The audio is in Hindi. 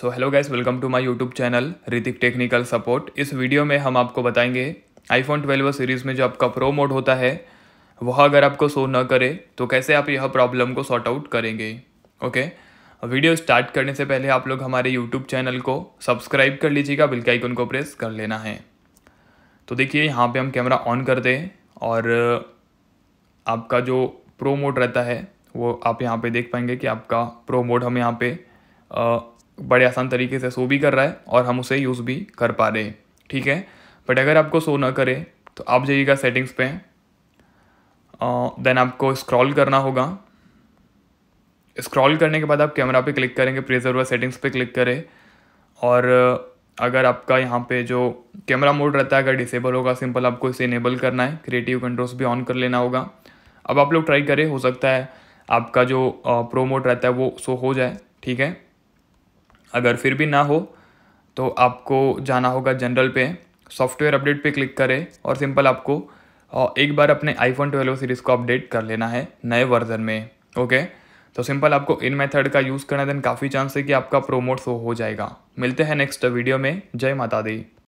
so hello guys welcome to my YouTube channel Hrithik technical support इस वीडियो में हम आपको बताएंगे आईफोन 12 सीरीज़ में जो आपका प्रो मोड होता है वह अगर आपको शो न करे तो कैसे आप यह प्रॉब्लम को सॉर्ट आउट करेंगे ओके वीडियो स्टार्ट करने से पहले आप लोग हमारे यूट्यूब चैनल को सब्सक्राइब कर लीजिएगा बिल्कुल आइकन को प्रेस कर लेना है तो देखिए यहाँ पर हम कैमरा ऑन कर दें और आपका जो प्रो मोड रहता है वो आप यहाँ पे देख पाएंगे कि आपका प्रो मोड हम यहाँ पे बड़े आसान तरीके से सो भी कर रहा है और हम उसे यूज़ भी कर पा रहे हैं ठीक है बट अगर आपको सो ना करे तो आप जाइएगा सेटिंग्स पे देन आपको स्क्रॉल करना होगा स्क्रॉल करने के बाद आप कैमरा पे क्लिक करेंगे प्रेजर्वर सेटिंग्स पे क्लिक करें और अगर आपका यहाँ पे जो कैमरा मोड रहता है अगर डिसेबल होगा सिंपल आपको इसे इनेबल करना है क्रिएटिव कंट्रोल्स भी ऑन कर लेना होगा अब आप लोग ट्राई करें हो सकता है आपका जो प्रो मोड रहता है वो सो हो जाए ठीक है अगर फिर भी ना हो तो आपको जाना होगा जनरल पे सॉफ्टवेयर अपडेट पे क्लिक करें और सिंपल आपको एक बार अपने आईफोन ट्वेल्व सीरीज़ को अपडेट कर लेना है नए वर्जन में ओके तो सिंपल आपको इन मेथड का यूज़ करना देन काफ़ी चांस है कि आपका प्रोमोट शो हो जाएगा मिलते हैं नेक्स्ट वीडियो में जय माता दी